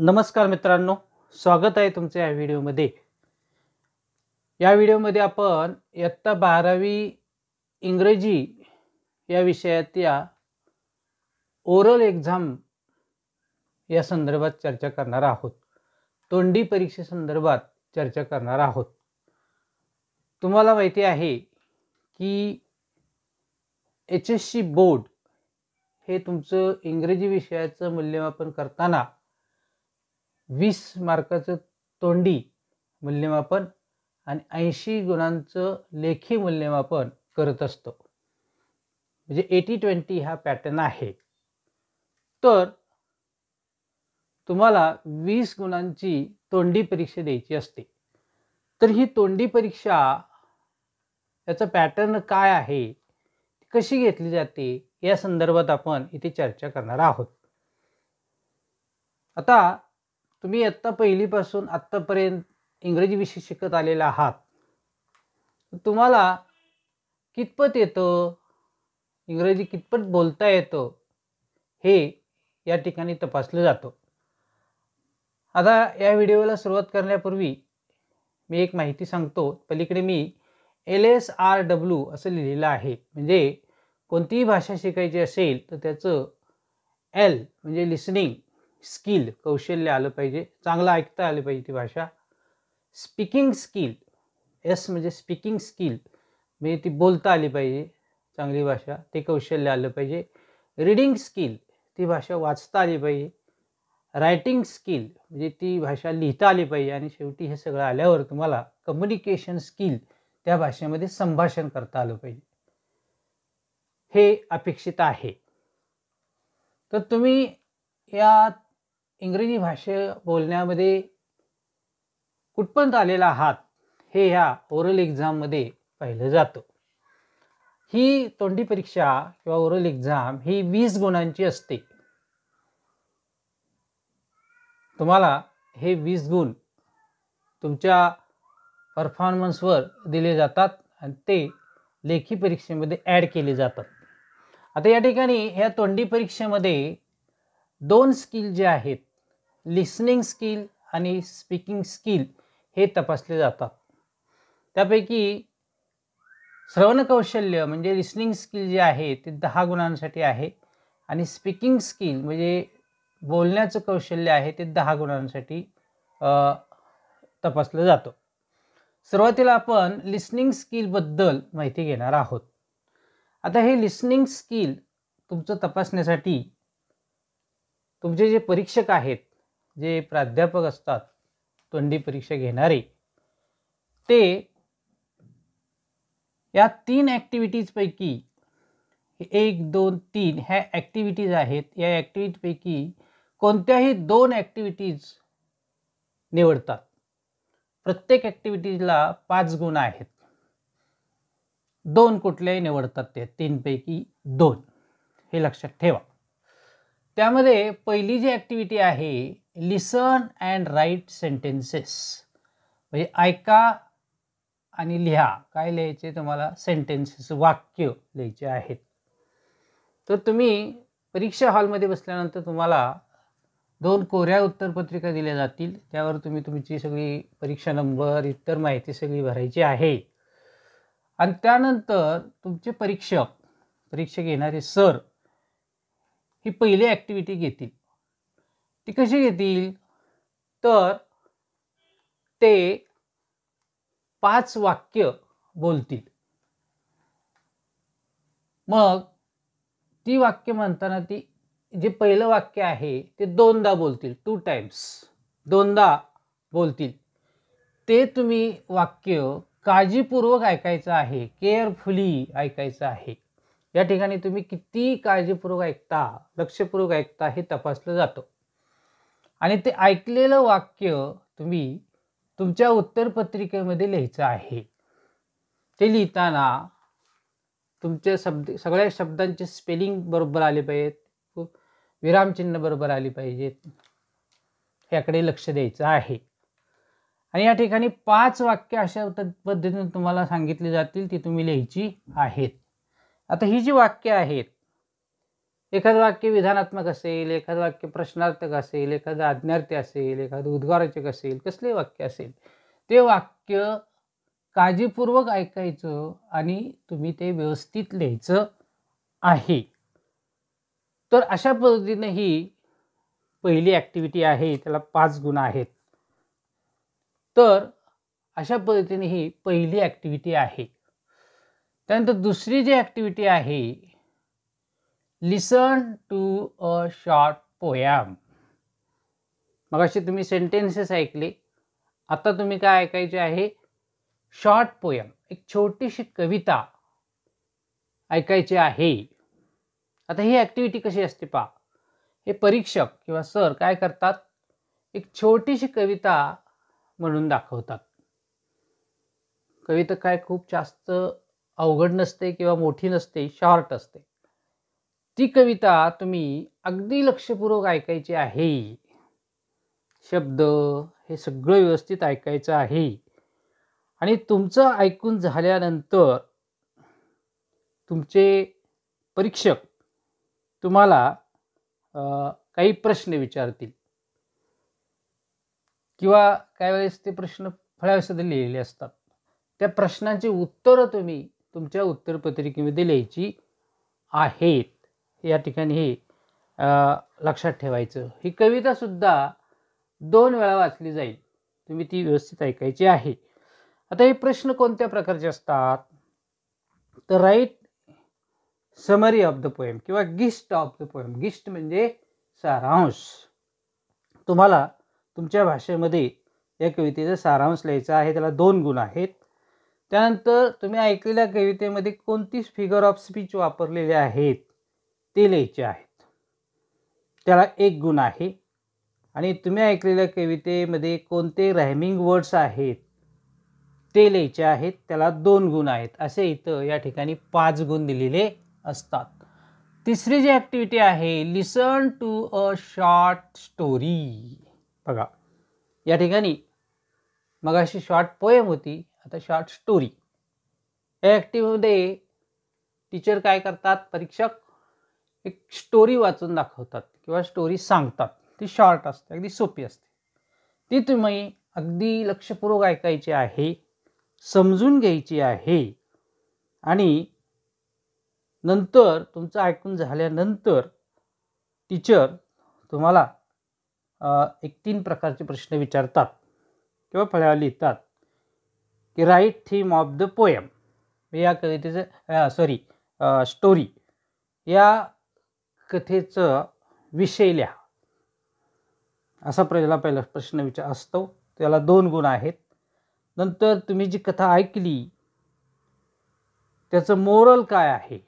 नमस्कार मित्रांनो स्वागत आहे तुमचं या व्हिडिओमध्ये या व्हिडिओमध्ये आपण इयत्ता बारावी इंग्रजी या विषयातल्या ओरल एक्झाम या संदर्भात चर्चा करणार आहोत तोंडी परीक्षेसंदर्भात चर्चा करणार आहोत तुम्हाला माहिती आहे की एच एस सी बोर्ड हे तुमचं इंग्रजी विषयाचं मूल्यमापन करताना वीस मार्काचं तोंडी मूल्यमापन आणि ऐंशी गुणांचं लेखी मूल्यमापन करत असतो म्हणजे एटी ट्वेंटी हा पॅटर्न आहे तर तुम्हाला वीस गुणांची तोंडी परीक्षा द्यायची असते तर ही तोंडी परीक्षा याचा पॅटर्न काय आहे कशी घेतली जाते या संदर्भात आपण इथे चर्चा करणार आहोत आता तुम्ही आत्ता पहिलीपासून आत्तापर्यंत इंग्रजी विषय शिकत आलेला आहात तुम्हाला कितपत येतं इंग्रजी कितपत बोलता येतं हे या ठिकाणी तपासलं जातं आता या व्हिडिओला सुरुवात करण्यापूर्वी मी एक माहिती सांगतो पलीकडे मी एल एस आर डब्ल्यू असं लिहिलेलं आहे म्हणजे कोणतीही भाषा शिकायची असेल तर त्याचं एल म्हणजे लिसनिंग स्किल कौशल्य आलं पाहिजे चांगलं ऐकता आलं पाहिजे ती भाषा स्पीकिंग स्किल एस म्हणजे स्पीकिंग स्किल म्हणजे ती बोलता आली पाहिजे चांगली भाषा ते कौशल्य आलं पाहिजे रीडिंग स्किल ती भाषा वाचता आली पाहिजे रायटिंग स्किल म्हणजे ती भाषा लिहिता आली पाहिजे आणि शेवटी हे सगळं आल्यावर तुम्हाला कम्युनिकेशन स्किल त्या भाषेमध्ये संभाषण करता आलं पाहिजे हे अपेक्षित आहे तर तुम्ही या इंग्रजी भाषे बोलण्यामध्ये कुठपर्यंत आलेला आहात हे ह्या ओरल एक्झाममध्ये पाहिलं जातं ही तोंडी परीक्षा किंवा ओरल एक्झाम ही वीस गुणांची असते तुम्हाला हे वीस गुण तुमच्या परफॉर्मन्सवर दिले जातात आणि ते लेखी परीक्षेमध्ये ॲड केले जातात आता या ठिकाणी ह्या तोंडी परीक्षेमध्ये दोन स्किल जे आहेत लिसनिंग स्किल आणि स्पीकिंग स्किल हे तपासले जातात त्यापैकी श्रवण कौशल्य म्हणजे लिसनिंग स्किल जे आहे ते दहा गुणांसाठी आहे आणि स्पीकिंग स्किल म्हणजे बोलण्याचं कौशल्य आहे ते दहा गुणांसाठी तपासलं जातं सुरुवातीला आपण लिसनिंग स्किलबद्दल माहिती घेणार आहोत आता हे लिसनिंग स्किल तुमचं तपासण्यासाठी तुमचे जे परीक्षक आहेत जे प्राध्यापक असतात तोंडी परीक्षा घेणारे ते या तीन ॲक्टिव्हिटीजपैकी एक दोन तीन ह्या ॲक्टिव्हिटीज आहेत या ॲक्टिव्हिटीपैकी कोणत्याही दोन ॲक्टिव्हिटीज निवडतात प्रत्येक ॲक्टिव्हिटीजला पाच गुण आहेत दोन कुठल्याही निवडतात ते तीनपैकी दोन हे लक्षात ठेवा त्यामध्ये पहिली जी ॲक्टिव्हिटी आहे लिसन अँड राईट सेंटेन्सेस म्हणजे ऐका आणि लिहा काय लिहायचे तुम्हाला सेंटेन्सेस वाक्य लिहायचे आहेत तर तुम्ही परीक्षा हॉलमध्ये बसल्यानंतर तुम्हाला दोन कोऱ्या उत्तरपत्रिका दिल्या जातील त्यावर तुम्ही तुमची सगळी परीक्षा नंबर इतर माहिती सगळी भरायची आहे आणि त्यानंतर तुमचे परीक्षक परीक्षा घेणारे सर ही पहिली ॲक्टिव्हिटी घेतील ती कशी घेतील तर ते पाच वाक्य बोलतील मग ती वाक्य म्हणताना ती जे पहिलं वाक्य आहे ते दोनदा बोलतील टू टाइम्स दोनदा बोलतील ते तुम्ही वाक्य काळजीपूर्वक ऐकायचं आहे केअरफुली ऐकायचं आहे या ठिकाणी तुम्ही किती काळजीपूर्वक ऐकता लक्षपूर्वक ऐकता हे तपासलं जातं आणि ते ऐकलेलं वाक्य तुम्ही तुमच्या उत्तरपत्रिकेमध्ये लिहायचं आहे ते लिहिताना तुमचे शब्द सगळ्या शब्दांचे स्पेलिंग बरोबर आले पाहिजेत विरामचिन्ह बरोबर आली पाहिजेत याकडे लक्ष द्यायचं आहे आणि या ठिकाणी पाच वाक्य अशा पद्धतीने तुम्हाला सांगितली जातील ती तुम्ही लिहायची आहेत आता ही जी वाक्य आहेत एखादं वाक्य विधानात्मक असेल एखादं वाक्य प्रश्नार्थक असेल एखादं आज्ञार्थी असेल एखादं उद्गारचक असेल कसले वाक्य असेल ते वाक्य काळजीपूर्वक ऐकायचं आणि तुम्ही ते व्यवस्थित लिहायचं आहे तर अशा पद्धतीने ही पहिली ॲक्टिव्हिटी आहे त्याला पाच गुण आहेत तर अशा पद्धतीने ही पहिली ॲक्टिव्हिटी आहे त्यानंतर दुसरी जी ॲक्टिव्हिटी आहे listen to a short poem मग अशी तुम्ही सेंटेन्सेस ऐकले आता तुम्ही काय ऐकायचे आहे शॉर्ट पोयम एक छोटीशी कविता ऐकायची आहे आता ही ॲक्टिव्हिटी कशी असते पा हे परीक्षक किंवा सर काय करतात एक छोटीशी कविता म्हणून दाखवतात कविता काय खूप जास्त अवघड नसते किंवा मोठी नसते शॉर्ट असते ती कविता तुम्ही अगदी लक्षपूर्वक ऐकायची आहे शब्द हे सगळं व्यवस्थित ऐकायचं आहे आणि तुमचं ऐकून झाल्यानंतर तुमचे परीक्षक तुम्हाला काही प्रश्न विचारतील किंवा काही वेळेस ते प्रश्न फळ्यासुद्धा लिहिलेले असतात त्या प्रश्नांची उत्तरं तुम्ही तुमच्या उत्तरपत्रिकेमध्ये लिहायची आहेत या ठिकाणी लक्षात ठेवायचं ही कवितासुद्धा दोन वेळा वाचली जाईल तुम्ही ती व्यवस्थित ऐकायची आहे आता हे प्रश्न कोणत्या प्रकारचे असतात तर write summary of the poem किंवा gist of the poem gist म्हणजे सारांश तुम्हाला तुमच्या भाषेमध्ये या कवितेचा सारांश लिहायचा आहे त्याला दोन गुण आहेत त्यानंतर तुम्ही ऐकलेल्या कवितेमध्ये कोणतीच फिगर ऑफ स्पीच वापरलेले आहेत ते लिहायचे आहेत त्याला एक गुण आहे आणि तुम्ही ऐकलेल्या कवितेमध्ये कोणते रॅमिंग वर्ड्स आहेत ते लिहायचे आहेत त्याला दोन गुण आहेत असे इथं या ठिकाणी पाच गुण दिलेले असतात तिसरी जी ॲक्टिव्हिटी आहे listen to a short story बघा या ठिकाणी मग अशी शॉर्ट पोएम होती आता शॉर्ट स्टोरी या ॲक्टिव्हमध्ये टीचर काय करतात परीक्षक एक स्टोरी वाचून दाखवतात किंवा स्टोरी सांगतात ती शॉर्ट असते अगदी सोपी असते ती तुम्ही अगदी लक्षपूर्वक ऐकायची आहे समजून घ्यायची आहे आणि नंतर तुमचं ऐकून झाल्यानंतर टीचर तुम्हाला एक तीन प्रकारचे प्रश्न विचारतात किंवा फळ्यावर लिहितात की write theme of the poem या कवितेचं सॉरी स्टोरी या कथेचं विषय लिहा असा पहिला पहिला प्रश्न विचार असतो त्याला दोन गुण आहेत नंतर तुम्ही जी कथा ऐकली त्याचं मोरल काय आहे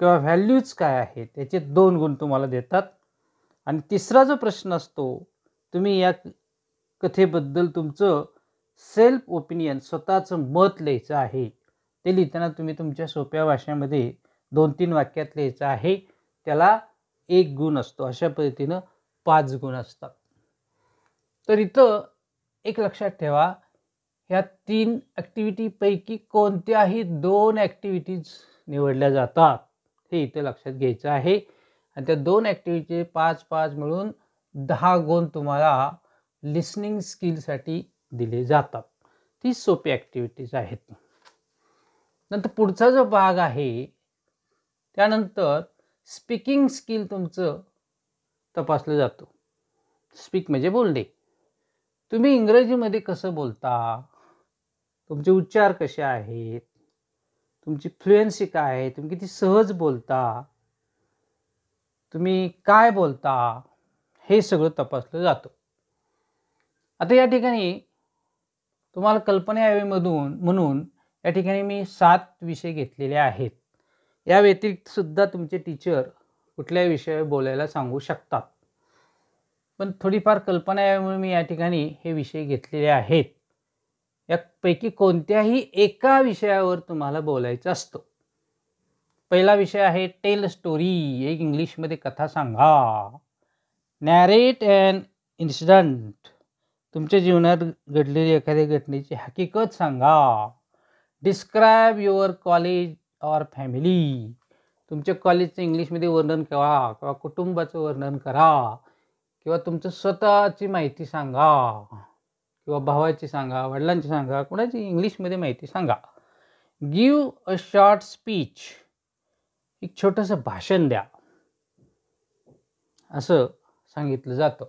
किंवा व्हॅल्यूज काय आहे त्याचे दोन गुण तुम्हाला देतात आणि तिसरा जो प्रश्न असतो तुम्ही या कथेबद्दल तुमचं सेल्फ ओपिनियन स्वतःचं मत लिहायचं आहे ते लिहिताना तुम्ही तुमच्या सोप्या भाषेमध्ये दोन तीन वाक्यात लिहायचं आहे त्याला एक गुण असतो अशा पद्धतीनं पाच गुण असतात तर इथं एक लक्षात ठेवा ह्या तीन ॲक्टिव्हिटीपैकी कोणत्याही दोन ॲक्टिव्हिटीज निवडल्या जातात हे इथं लक्षात घ्यायचं आहे आणि त्या दोन ॲक्टिव्हिटीचे पाच पाच मिळून दहा गुण तुम्हाला लिस्निंग स्किलसाठी दिले जातात ती सोपी ॲक्टिव्हिटीज आहेत नंतर पुढचा जो भाग आहे त्यानंतर स्पीकिंग स्किल तुमचं तपासलं जातो स्पीक म्हणजे बोलणे तुम्ही इंग्रजीमध्ये कसं बोलता तुमचे उच्चार कसे आहेत तुमची फ्लुएन्सी काय आहे तुम्ही किती सहज बोलता तुम्ही काय बोलता हे सगळं तपासलं जातं आता या ठिकाणी तुम्हाला कल्पना यावी म्हणून या ठिकाणी मी सात विषय घेतलेले आहेत या व्यतिरिक्त सुद्धा तुमचे टीचर कुठल्याही विषयावर बोलायला सांगू शकतात पण थोडीफार कल्पना यामुळे मी या ठिकाणी हे विषय घेतलेले आहेत यापैकी कोणत्याही एका विषयावर तुम्हाला बोलायचं असतं पहिला विषय आहे टेल स्टोरी एक इंग्लिशमध्ये कथा सांगा नॅरेट अँड इन्सिडंट तुमच्या जीवनात घडलेली एखाद्या घटनेची हकीकत सांगा describe your college or family तुमच्या कॉलेजचं इंग्लिशमध्ये वर्णन करा किंवा कुटुंबाचं वर्णन करा किंवा तुमचं स्वतःची माहिती सांगा किंवा भावाची सांगा वडिलांची सांगा कुणाची इंग्लिशमध्ये माहिती सांगा गिव अ शॉर्ट स्पीच एक छोटंसं भाषण द्या असं सांगितलं जातं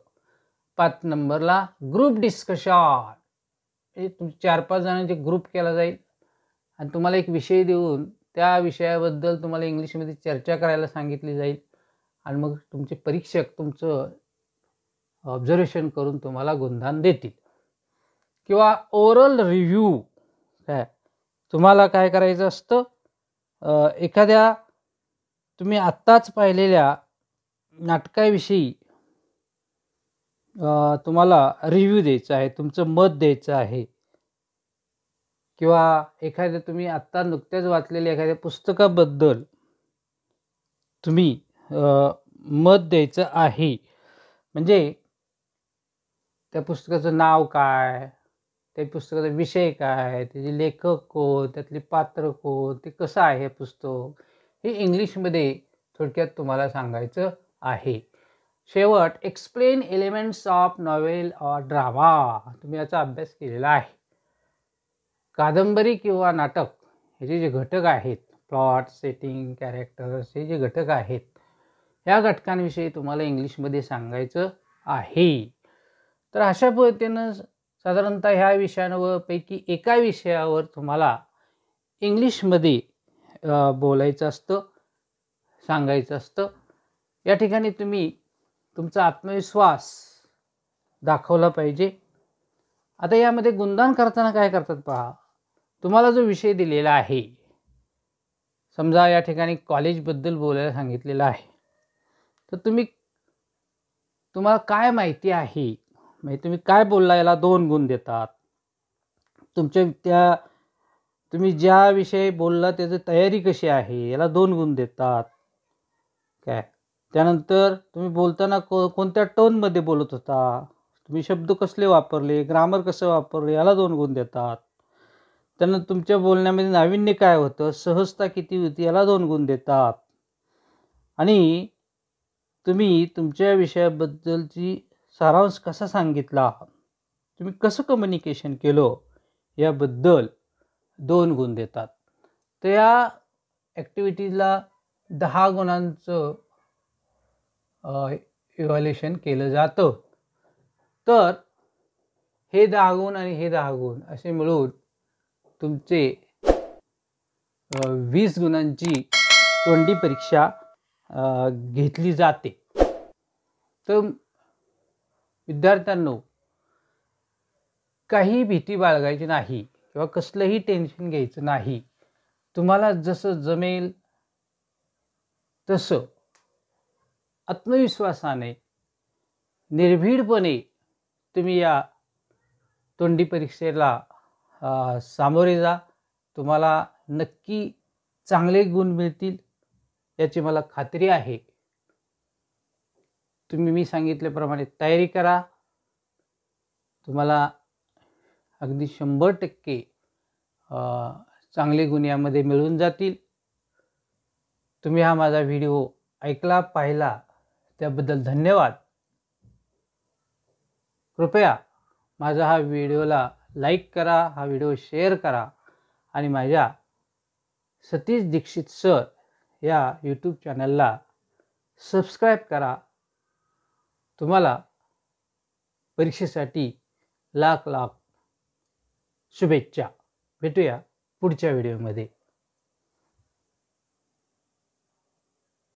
पाच नंबरला ग्रुप डिस्कशन हे तुमचे चार पाच जणांचे ग्रुप केला जाईल आणि तुम्हाला एक विषय देऊन त्या विषयाबद्दल तुम्हाला इंग्लिशमध्ये चर्चा करायला सांगितली जाईल आणि मग तुमचे परीक्षक तुमचं ऑब्झर्वेशन करून तुम्हाला गुणधान देतील किंवा ओरल रिव्ह्यू काय तुम्हाला काय करायचं असतं एखाद्या तुम्ही आत्ताच पाहिलेल्या नाटकाविषयी तुम्हाला रिव्ह्यू द्यायचा आहे तुमचं मत द्यायचं आहे किंवा एखाद्या तुम्ही आत्ता नुकत्याच वाचलेल्या एखाद्या पुस्तकाबद्दल तुम्ही मत द्यायचं आहे म्हणजे त्या पुस्तकाचं नाव काय त्या पुस्तकाचा विषय काय त्याचे लेखक कोण त्यातले पात्र कोण ते कसं आहे पुस्तक हे इंग्लिशमध्ये थोडक्यात तुम्हाला सांगायचं आहे शेवट explain elements of novel or drama तुम्ही याचा अभ्यास केलेला आहे कादंबरी किंवा नाटक ह्याचे जे घटक आहेत प्लॉट सेटिंग कॅरेक्टर्स हे जे घटक आहेत ह्या घटकांविषयी तुम्हाला इंग्लिशमध्ये सांगायचं आहे तर अशा पद्धतीनं साधारणतः ह्या विषयांवरपैकी एका विषयावर तुम्हाला इंग्लिशमध्ये बोलायचं असतं सांगायचं असतं या ठिकाणी तुम्ही तुमचा आत्मविश्वास दाखवला पाहिजे आता यामध्ये गुणदान करताना काय करतात पहा तुम्हाला जो विषय दिलेला आहे समजा या ठिकाणी कॉलेजबद्दल बोलायला सांगितलेलं आहे तर तुम्ही तुम्हाला काय माहिती आहे म्हणजे तुम्ही काय बोलला याला दोन गुण देतात तुमच्या त्या तुम्ही ज्या विषयी बोलला त्याची तयारी कशी आहे याला दोन गुण देतात काय त्यानंतर तुम्ही बोलताना को कोणत्या टोनमध्ये बोलत होता तुम्ही शब्द कसले वापरले ग्रामर कसं वापरले याला दोन गुण देतात त्यांना तुमच्या बोलण्यामध्ये नाविन्य काय होतं सहजता किती होती याला दोन गुण देतात आणि तुम्ही तुमच्या विषयाबद्दलची सारांश कसा सांगितला तुम्ही कसं कम्युनिकेशन केलं याबद्दल दोन गुण देतात तर या ॲक्टिव्हिटीजला दहा गुणांचं इव्हॅल्युएशन केलं जातं तर हे दहा गुण आणि हे दहा गुण असे मिळून तुमचे वीस गुणांची तोंडी परीक्षा घेतली जाते तर विद्यार्थ्यांनो काही भीती बाळगायची नाही किंवा कसलंही टेन्शन घ्यायचं नाही तुम्हाला जसं जमेल तसं आत्मविश्वासाने निर्भीडपणे तुम्ही या तोंडी परीक्षेला सामोरे जा तुम्हाला नक्की चांगले गुण मिळतील याची मला खात्री आहे तुम्ही मी सांगितल्याप्रमाणे तयारी करा तुम्हाला अगदी शंभर टक्के चांगले गुण यामध्ये मिळून जातील तुम्ही हा माझा व्हिडिओ ऐकला पाहिला त्याबद्दल धन्यवाद कृपया माझा हा व्हिडिओला लाईक करा हा व्हिडिओ शेअर करा आणि माझ्या सतीश दीक्षित सर या यूट्यूब चॅनलला सबस्क्राईब करा तुम्हाला परीक्षेसाठी लाख लाख शुभेच्छा भेटूया पुढच्या व्हिडिओमध्ये